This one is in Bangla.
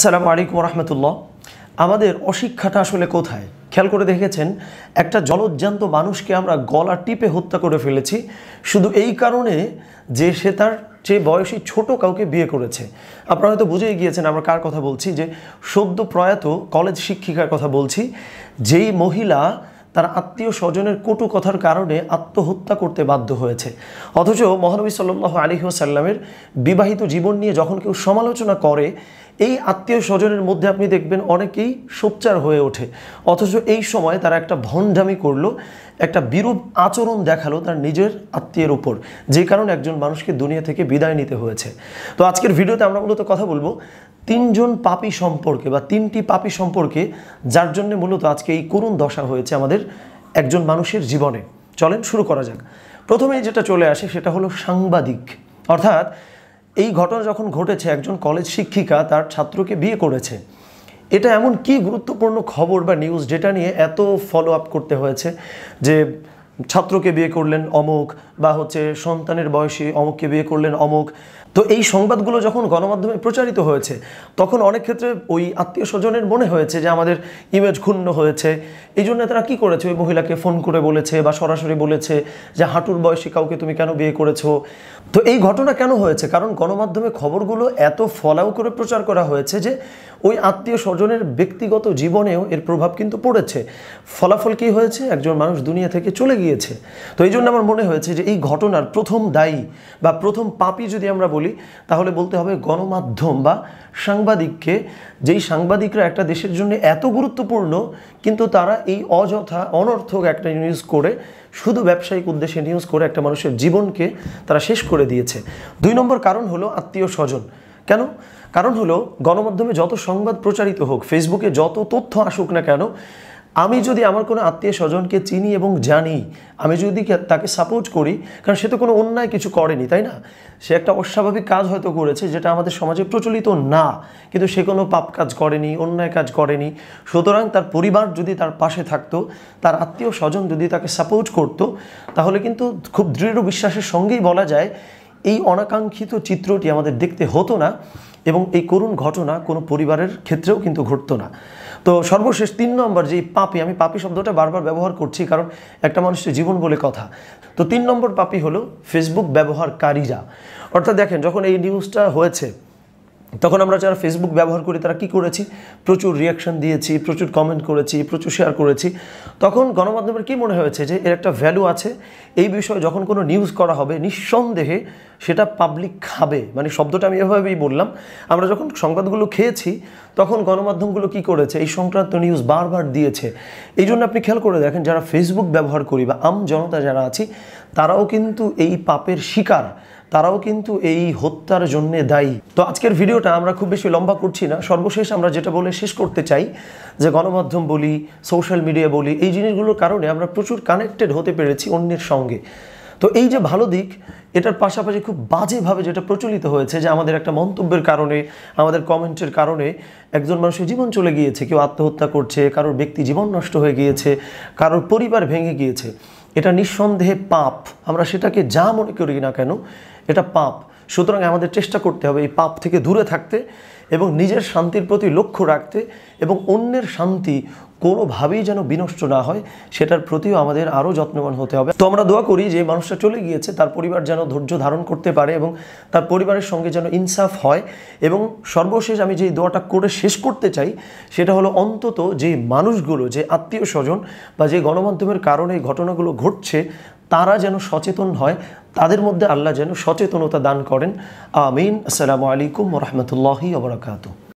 আসসালামু আলাইকুম রহমতুল্লাহ আমাদের অশিক্ষাটা আসলে কোথায় খেয়াল করে দেখেছেন একটা জলজ্জান্ত মানুষকে আমরা গলা টিপে হত্যা করে ফেলেছি শুধু এই কারণে যে সে তার যে বয়সী ছোট কাউকে বিয়ে করেছে আপনারা হয়তো বুঝেই গিয়েছেন আমরা কার কথা বলছি যে সদ্য প্রয়াত কলেজ শিক্ষিকার কথা বলছি যেই মহিলা তার আত্মীয় স্বজনের কটু কথার কারণে আত্মহত্যা করতে বাধ্য হয়েছে অথচ মহানবী সাল্লু আলী সাল্লামের বিবাহিত জীবন নিয়ে যখন কেউ সমালোচনা করে এই আত্মীয় স্বজনের মধ্যে আপনি দেখবেন অনেকেই সোপচার হয়ে ওঠে অথচ এই সময় তারা একটা ভণ্ডামি করলো একটা বিরূপ আচরণ দেখালো তার নিজের আত্মীয়ের উপর যে কারণে একজন মানুষকে দুনিয়া থেকে বিদায় নিতে হয়েছে তো আজকের ভিডিওতে আমরা মূলত কথা বলবো তিনজন পাপি সম্পর্কে বা তিনটি পাপি সম্পর্কে যার জন্য মূলত আজকে এই করুণ দশা হয়েছে আমাদের একজন মানুষের জীবনে চলেন শুরু করা যাক প্রথমেই যেটা চলে আসে সেটা হলো সাংবাদিক অর্থাৎ এই ঘটনা যখন ঘটেছে একজন কলেজ শিক্ষিকা তার ছাত্রকে বিয়ে করেছে এটা এমন কি গুরুত্বপূর্ণ খবর বা নিউজ যেটা নিয়ে এত ফলো আপ করতে হয়েছে যে ছাত্রকে বিয়ে করলেন অমুক বা হচ্ছে সন্তানের বয়সে অমুককে বিয়ে করলেন অমুক তো এই সংবাদগুলো যখন গণমাধ্যমে প্রচারিত হয়েছে তখন অনেক ক্ষেত্রে ওই আত্মীয় স্বজনের মনে হয়েছে যে আমাদের ইমেজ ক্ষুণ্ণ হয়েছে এই জন্য তারা কী করেছে ওই মহিলাকে ফোন করে বলেছে বা সরাসরি বলেছে যে হাঁটুর বয়সী কাউকে তুমি কেন বিয়ে করেছো তো এই ঘটনা কেন হয়েছে কারণ গণমাধ্যমে খবরগুলো এত ফলাও করে প্রচার করা হয়েছে যে ওই আত্মীয় স্বজনের ব্যক্তিগত জীবনেও এর প্রভাব কিন্তু পড়েছে ফলাফল কী হয়েছে একজন মানুষ দুনিয়া থেকে চলে গিয়েছে তো এই জন্য আমার মনে হয়েছে যে এই ঘটনার প্রথম দায়ী বা প্রথম পাপি যদি আমরা বলি করি তাহলে বলতে হবে গণমাধ্যম বা সাংবাদিককে যেই সাংবাদিকরা একটা দেশের জন্য এত গুরুত্বপূর্ণ কিন্তু তারা এই অযথা অনর্থক একটা নিউজ করে শুধু ব্যবসায়িক উদ্দেশ্যে নিউজ করে একটা মানুষের জীবনকে তারা শেষ করে দিয়েছে দুই নম্বর কারণ হলো আত্মীয় স্বজন কেন কারণ হলো গণমাধ্যমে যত সংবাদ প্রচারিত হোক ফেসবুকে যত তথ্য আসুক না কেন আমি যদি আমার কোনো আত্মীয় স্বজনকে চিনি এবং জানি আমি যদি তাকে সাপোর্ট করি কারণ সে তো কোনো অন্যায় কিছু করেনি তাই না সে একটা অস্বাভাবিক কাজ হয়তো করেছে যেটা আমাদের সমাজে প্রচলিত না কিন্তু সে কোনো পাপ কাজ করেনি অন্যায় কাজ করেনি সুতরাং তার পরিবার যদি তার পাশে থাকতো তার আত্মীয় স্বজন যদি তাকে সাপোর্ট করতো তাহলে কিন্তু খুব দৃঢ় বিশ্বাসের সঙ্গেই বলা যায় এই অনাকাঙ্ক্ষিত চিত্রটি আমাদের দেখতে হতো না এবং এই করুণ ঘটনা কোনো পরিবারের ক্ষেত্রেও কিন্তু ঘটতো না তো সর্বশেষ তিন নম্বর যে পাপি আমি পাপি শব্দটা বারবার ব্যবহার করছি কারণ একটা মানুষের জীবন বলে কথা তো তিন নম্বর পাপি হলো ফেসবুক ব্যবহারকারীরা অর্থাৎ দেখেন যখন এই নিউজটা হয়েছে তখন আমরা যারা ফেসবুক ব্যবহার করি তারা কি করেছি প্রচুর রিয়াকশন দিয়েছি প্রচুর কমেন্ট করেছি প্রচুর শেয়ার করেছি তখন গণমাধ্যমের কি মনে হয়েছে যে এর একটা ভ্যালু আছে এই বিষয়ে যখন কোনো নিউজ করা হবে নিঃসন্দেহে সেটা পাবলিক খাবে মানে শব্দটা আমি এভাবেই বললাম আমরা যখন সংবাদগুলো খেয়েছি তখন গণমাধ্যমগুলো কি করেছে এই সংক্রান্ত নিউজ বারবার দিয়েছে এই জন্য আপনি খেয়াল করে দেখেন যারা ফেসবুক ব্যবহার করি বা আম জনতা যারা আছি তারাও কিন্তু এই পাপের শিকার তারাও কিন্তু এই হত্যার জন্য দায়ী তো আজকের ভিডিওটা আমরা খুব বেশি লম্বা করছি না সর্বশেষ আমরা যেটা বলে শেষ করতে চাই যে গণমাধ্যম বলি সোশ্যাল মিডিয়া বলি এই জিনিসগুলোর কারণে আমরা প্রচুর কানেক্টেড হতে পেরেছি অন্যের সঙ্গে তো এই যে ভালো দিক এটার পাশাপাশি খুব বাজেভাবে যেটা প্রচলিত হয়েছে যে আমাদের একটা মন্তব্যের কারণে আমাদের কমেন্টের কারণে একজন মানুষের জীবন চলে গিয়েছে কেউ আত্মহত্যা করছে কারোর ব্যক্তি জীবন নষ্ট হয়ে গিয়েছে কারোর পরিবার ভেঙে গিয়েছে এটা নিঃসন্দেহে পাপ আমরা সেটাকে যা মনে করি না কেন এটা পাপ সুতরাং আমাদের চেষ্টা করতে হবে এই পাপ থেকে দূরে থাকতে এবং নিজের শান্তির প্রতি লক্ষ্য রাখতে এবং অন্যের শান্তি কোনোভাবেই যেন বিনষ্ট না হয় সেটার প্রতিও আমাদের আরও যত্নবান হতে হবে তো আমরা দোয়া করি যে মানুষটা চলে গিয়েছে তার পরিবার যেন ধৈর্য ধারণ করতে পারে এবং তার পরিবারের সঙ্গে যেন ইনসাফ হয় এবং সর্বশেষ আমি যে দোয়াটা করে শেষ করতে চাই সেটা হলো অন্তত যে মানুষগুলো যে আত্মীয় স্বজন বা যে গণমাধ্যমের কারণে ঘটনাগুলো ঘটছে তারা যেন সচেতন হয় তাদের মধ্যে আল্লাহ যেন সচেতনতা দান করেন আমিন আসসালামু আলাইকুম রহমতুল্লাহি আবরাকাতু